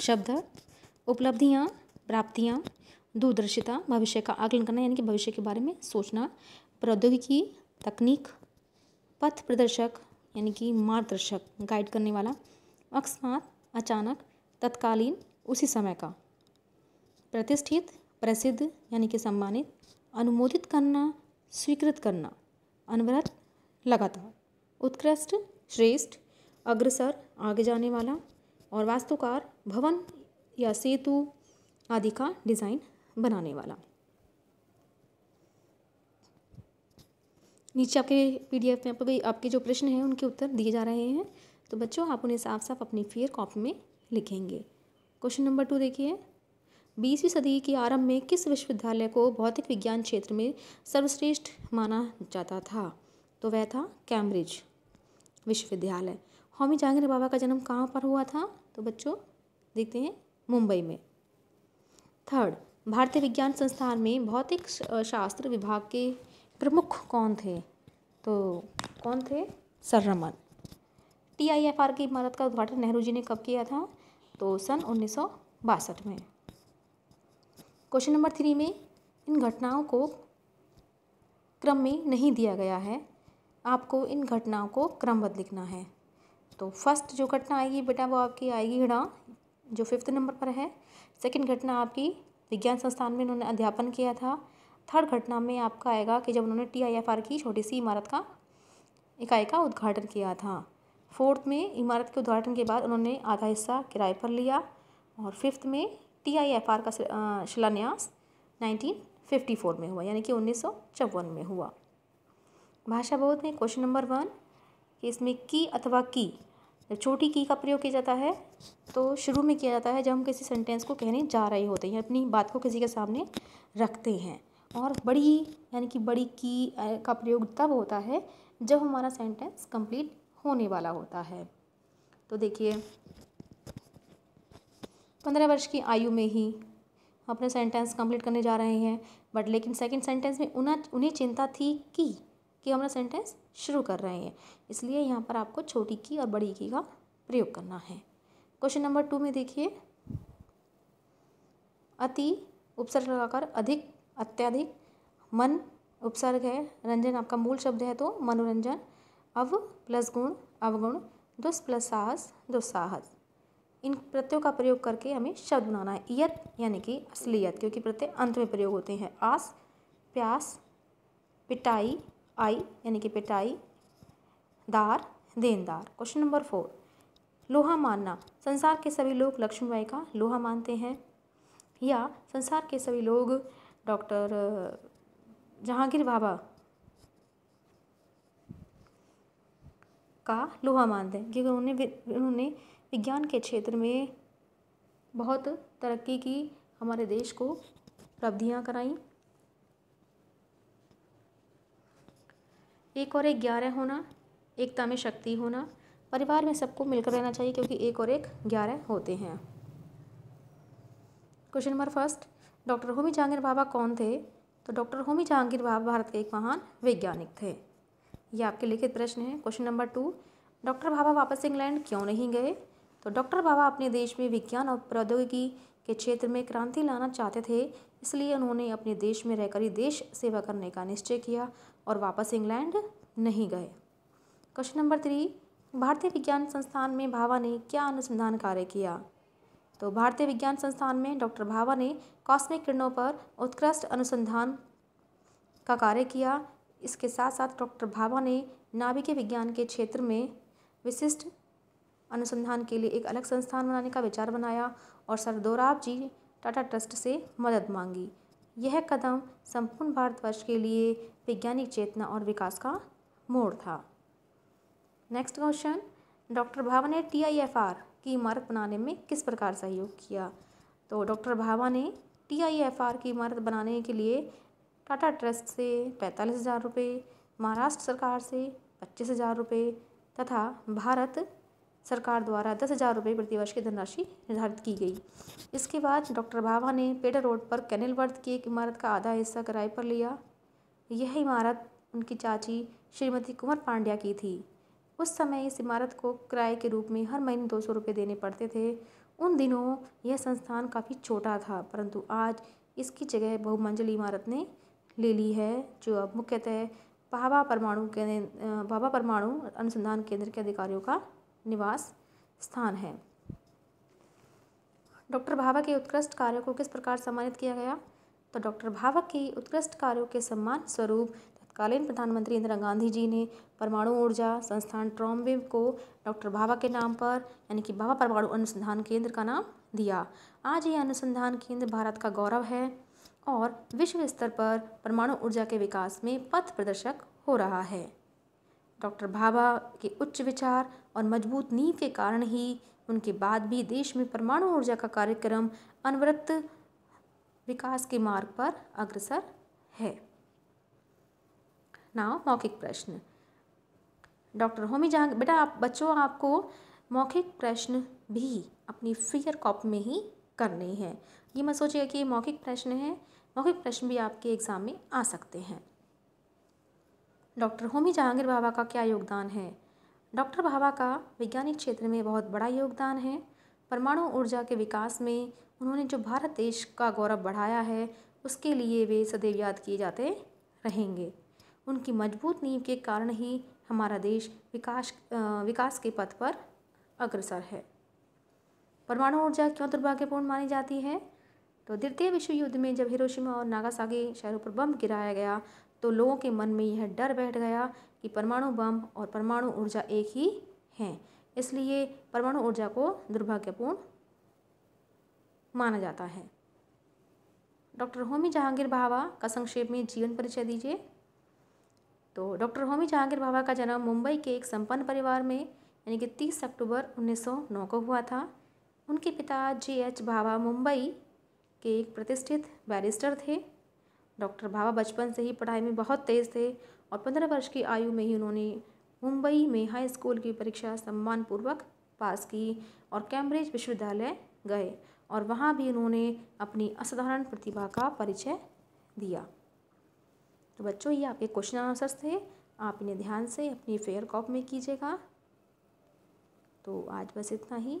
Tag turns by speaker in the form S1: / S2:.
S1: शब्द उपलब्धियाँ प्राप्तियाँ दूरदर्शिता भविष्य का आकलन करना यानी कि भविष्य के बारे में सोचना प्रौद्योगिकी तकनीक पथ प्रदर्शक यानी कि मार्गदर्शक गाइड करने वाला अकस्मात अचानक तत्कालीन उसी समय का प्रतिष्ठित प्रसिद्ध यानी कि सम्मानित अनुमोदित करना स्वीकृत करना अनवरत लगातार उत्कृष्ट श्रेष्ठ अग्रसर आगे जाने वाला और वास्तुकार भवन या सेतु आदि का डिज़ाइन बनाने वाला नीचे आपके पीडीएफ में आपके आपके जो प्रश्न हैं उनके उत्तर दिए जा रहे हैं तो बच्चों आप उन्हें साफ साफ अपनी फेयर कॉपी में लिखेंगे क्वेश्चन नंबर टू देखिए बीसवीं सदी के आरंभ में किस विश्वविद्यालय को भौतिक विज्ञान क्षेत्र में सर्वश्रेष्ठ माना जाता था तो वह था कैम्ब्रिज विश्वविद्यालय होमी जहांगीर बाबा का जन्म कहाँ पर हुआ था तो बच्चों देखते हैं मुंबई में थर्ड भारतीय विज्ञान संस्थान में भौतिक शास्त्र विभाग के प्रमुख कौन थे तो कौन थे sir Raman T I F R की इमारत का उद्घाटन नेहरू जी ने कब किया था तो सन उन्नीस में क्वेश्चन नंबर थ्री में इन घटनाओं को क्रम में नहीं दिया गया है आपको इन घटनाओं को क्रमबद्ध लिखना है तो फर्स्ट जो घटना आएगी बेटा वो आपकी आएगी घड़ा जो फिफ्थ नंबर पर है सेकंड घटना आपकी विज्ञान संस्थान में उन्होंने अध्यापन किया था थर्ड घटना में आपका आएगा कि जब उन्होंने टीआईएफआर की छोटी सी इमारत का इकाई का उद्घाटन किया था फोर्थ में इमारत के उद्घाटन के बाद उन्होंने आधा हिस्सा किराए पर लिया और फिफ्थ में टी आई एफ आर का शिलान्यास फोर में हुआ यानी कि उन्नीस में हुआ भाषा बोध में क्वेश्चन नंबर वन कि इसमें की अथवा की छोटी की का प्रयोग किया जाता है तो शुरू में किया जाता है जब हम किसी सेंटेंस को कहने जा रहे होते हैं अपनी बात को किसी के सामने रखते हैं और बड़ी यानी कि बड़ी की का प्रयोग तब होता है जब हमारा सेंटेंस कंप्लीट होने वाला होता है तो देखिए पंद्रह वर्ष की आयु में ही अपने सेंटेंस कंप्लीट करने जा रहे हैं बट लेकिन सेकंड सेंटेंस में उन्हें उन्हें चिंता थी कि कि हमारा सेंटेंस शुरू कर रहे हैं इसलिए यहाँ पर आपको छोटी की और बड़ी की का प्रयोग करना है क्वेश्चन नंबर टू में देखिए अति उपसर्ग लगाकर अधिक अत्यधिक मन उपसर्ग है रंजन आपका मूल शब्द है तो मनोरंजन अव प्लस गुण अवगुण दुस प्लस साहस दुस्साहस इन प्रत्ययों का प्रयोग करके हमें शब्द बनाना है इत यानी कि असलियत क्योंकि प्रत्यय अंत में प्रयोग होते हैं आस प्यास पिटाई आई यानी कि पिटाई दार देनदार क्वेश्चन नंबर फोर लोहा मानना संसार के सभी लोग लक्ष्मीबाई का लोहा मानते हैं या संसार के सभी लोग डॉक्टर जहांगीर बाबा का लोहा मानते हैं क्योंकि उन्होंने उन्होंने विज्ञान के क्षेत्र में बहुत तरक्की की हमारे देश को उपलब्धियाँ कराई एक और एक ग्यारह होना एकता में शक्ति होना परिवार में सबको मिलकर रहना चाहिए क्योंकि एक और एक ग्यारह होते हैं question number first doctor Homi Jahangir Bhabha कौन थे तो डॉक्टर होमी जहांगीर बाबा भारत के एक महान वैज्ञानिक थे ये आपके लिखित प्रश्न है question number two doctor Bhabha वापस इंग्लैंड क्यों नहीं गए तो डॉक्टर बाबा अपने देश में विज्ञान और प्रौद्योगिकी के क्षेत्र में क्रांति लाना चाहते थे इसलिए उन्होंने अपने देश में रहकर ही देश सेवा करने का निश्चय किया और वापस इंग्लैंड नहीं गए क्वेश्चन नंबर थ्री भारतीय विज्ञान संस्थान में भाभा ने क्या अनुसंधान कार्य किया तो भारतीय विज्ञान संस्थान में डॉक्टर भाभा ने कॉस्मिक किरणों पर उत्कृष्ट अनुसंधान का कार्य किया इसके साथ साथ डॉक्टर भाभा ने नाभिकीय विज्ञान के क्षेत्र में विशिष्ट अनुसंधान के लिए एक अलग संस्थान बनाने का विचार बनाया और दोराब जी टाटा ट्रस्ट से मदद मांगी यह कदम संपूर्ण भारतवर्ष के लिए वैज्ञानिक चेतना और विकास का मोड़ था नेक्स्ट क्वेश्चन डॉक्टर भावा ने टी आई एफ आर की इमारत बनाने में किस प्रकार सहयोग किया तो डॉक्टर भावा ने टी आई एफ आर की इमारत बनाने के लिए टाटा ट्रस्ट से पैंतालीस हज़ार रुपये महाराष्ट्र सरकार से पच्चीस हज़ार रुपये तथा भारत सरकार द्वारा दस हज़ार रुपये प्रतिवर्ष की धनराशि निर्धारित की गई इसके बाद डॉक्टर भाभा ने पेटर रोड पर कैनल वर्थ की एक इमारत का आधा हिस्सा किराए पर लिया यह इमारत उनकी चाची श्रीमती कुंवर पांड्या की थी उस समय इस इमारत को किराए के रूप में हर महीने दो सौ रुपये देने पड़ते थे उन दिनों यह संस्थान काफ़ी छोटा था परंतु आज इसकी जगह बहुमंजिल इमारत ने ले ली है जो अब मुख्यतः भाभा परमाणु केंद्र भाभा परमाणु अनुसंधान केंद्र के अधिकारियों का निवास स्थान है डॉक्टर भाभा के उत्कृष्ट कार्यों को किस प्रकार सम्मानित किया गया तो डॉक्टर भावा के उत्कृष्ट कार्यों के सम्मान स्वरूप तत्कालीन प्रधानमंत्री इंदिरा गांधी जी ने परमाणु ऊर्जा संस्थान ट्रॉम्बे को डॉक्टर भाभा के नाम पर यानी कि भाभा परमाणु अनुसंधान केंद्र का नाम दिया आज ये अनुसंधान केंद्र भारत का गौरव है और विश्व स्तर पर परमाणु ऊर्जा के विकास में पथ प्रदर्शक हो रहा है डॉक्टर भाभा के उच्च विचार और मजबूत नींव के कारण ही उनके बाद भी देश में परमाणु ऊर्जा का कार्यक्रम अनवरत विकास के मार्ग पर अग्रसर है नाव मौखिक प्रश्न डॉक्टर होमी जहांग बेटा आप बच्चों आपको मौखिक प्रश्न भी अपनी फ्रीयर कॉपी में ही करने हैं ये मत सोचिएगा कि ये मौखिक प्रश्न है मौखिक प्रश्न भी आपके एग्ज़ाम में आ सकते हैं डॉक्टर होमी जहांगीर बाबा का क्या योगदान है डॉक्टर बाबा का वैज्ञानिक क्षेत्र में बहुत बड़ा योगदान है परमाणु ऊर्जा के विकास में उन्होंने जो भारत देश का गौरव बढ़ाया है उसके लिए वे सदैव याद किए जाते रहेंगे उनकी मजबूत नींव के कारण ही हमारा देश विकास विकास के पथ पर अग्रसर है परमाणु ऊर्जा क्यों दुर्भाग्यपूर्ण मानी जाती है तो द्वितीय विश्व युद्ध में जब हिरोशिमा और नागासाकी शहरों पर बम गिराया गया तो लोगों के मन में यह डर बैठ गया कि परमाणु बम और परमाणु ऊर्जा एक ही हैं इसलिए परमाणु ऊर्जा को दुर्भाग्यपूर्ण माना जाता है डॉक्टर होमी जहांगीर भाभा का संक्षेप में जीवन परिचय दीजिए तो डॉक्टर होमी जहांगीर भाभा का जन्म मुंबई के एक संपन्न परिवार में यानी कि 30 अक्टूबर 1909 को हुआ था उनके पिता जे एच भाभा मुंबई के एक प्रतिष्ठित बैरिस्टर थे डॉक्टर भाभा बचपन से ही पढ़ाई में बहुत तेज़ थे और पंद्रह वर्ष की आयु में ही उन्होंने मुंबई में हाई स्कूल की परीक्षा सम्मानपूर्वक पास की और कैम्ब्रिज विश्वविद्यालय गए और वहाँ भी उन्होंने अपनी असाधारण प्रतिभा का परिचय दिया तो बच्चों ये आपके क्वेश्चन आंसर्स थे आप इन्हें ध्यान से अपनी फेयर कॉप में कीजिएगा तो आज बस इतना ही